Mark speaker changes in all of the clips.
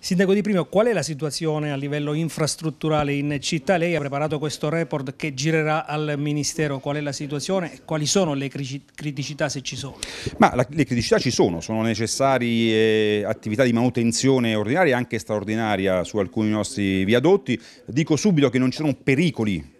Speaker 1: Sindaco Di Primo, qual è la situazione a livello infrastrutturale in città? Lei ha preparato questo report che girerà al Ministero. Qual è la situazione e quali sono le criticità se ci sono? Ma la, le criticità ci sono, sono necessarie eh, attività di manutenzione ordinaria e anche straordinaria su alcuni nostri viadotti. Dico subito che non ci sono pericoli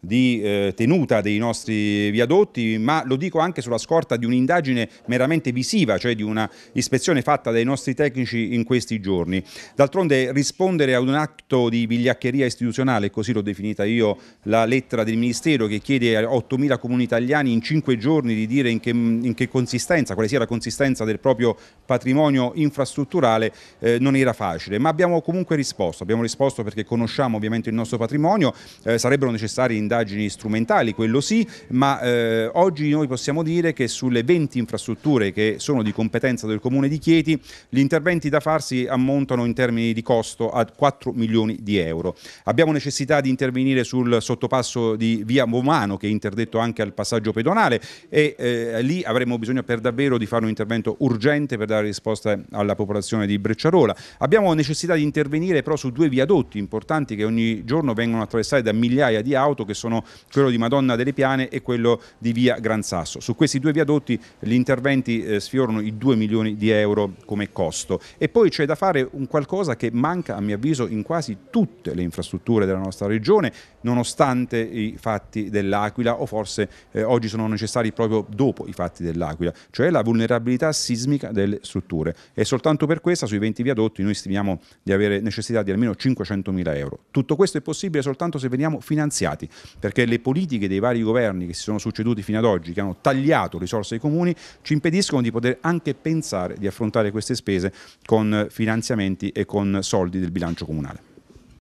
Speaker 1: di eh, tenuta dei nostri viadotti, ma lo dico anche sulla scorta di un'indagine meramente visiva, cioè di una ispezione fatta dai nostri tecnici in questi giorni. D'altronde rispondere ad un atto di vigliaccheria istituzionale, così l'ho definita io la lettera del Ministero che chiede a 8.000 comuni italiani in 5 giorni di dire in che, in che consistenza, quale sia la consistenza del proprio patrimonio infrastrutturale, eh, non era facile, ma abbiamo comunque risposto, abbiamo risposto perché conosciamo ovviamente il nostro patrimonio, eh, sarebbero necessari indagini strumentali, quello sì, ma eh, oggi noi possiamo dire che sulle 20 infrastrutture che sono di competenza del Comune di Chieti, gli interventi da farsi ammontano in termini di costo a 4 milioni di euro. Abbiamo necessità di intervenire sul sottopasso di via Momano che è interdetto anche al passaggio pedonale e eh, lì avremo bisogno per davvero di fare un intervento urgente per dare risposta alla popolazione di Brecciarola. Abbiamo necessità di intervenire però su due viadotti importanti che ogni giorno vengono attraversati da migliaia di auto che sono quello di Madonna delle Piane e quello di Via Gran Sasso. Su questi due viadotti gli interventi eh, sfiorano i 2 milioni di euro come costo. E poi c'è da fare un qualcosa che manca, a mio avviso, in quasi tutte le infrastrutture della nostra regione, nonostante i fatti dell'Aquila o forse eh, oggi sono necessari proprio dopo i fatti dell'Aquila, cioè la vulnerabilità sismica delle strutture. E soltanto per questa sui 20 viadotti noi stimiamo di avere necessità di almeno 500 mila euro. Tutto questo è possibile soltanto se veniamo finanziati perché le politiche dei vari governi che si sono succeduti fino ad oggi, che hanno tagliato risorse ai comuni, ci impediscono di poter anche pensare di affrontare queste spese con finanziamenti e con soldi del bilancio comunale.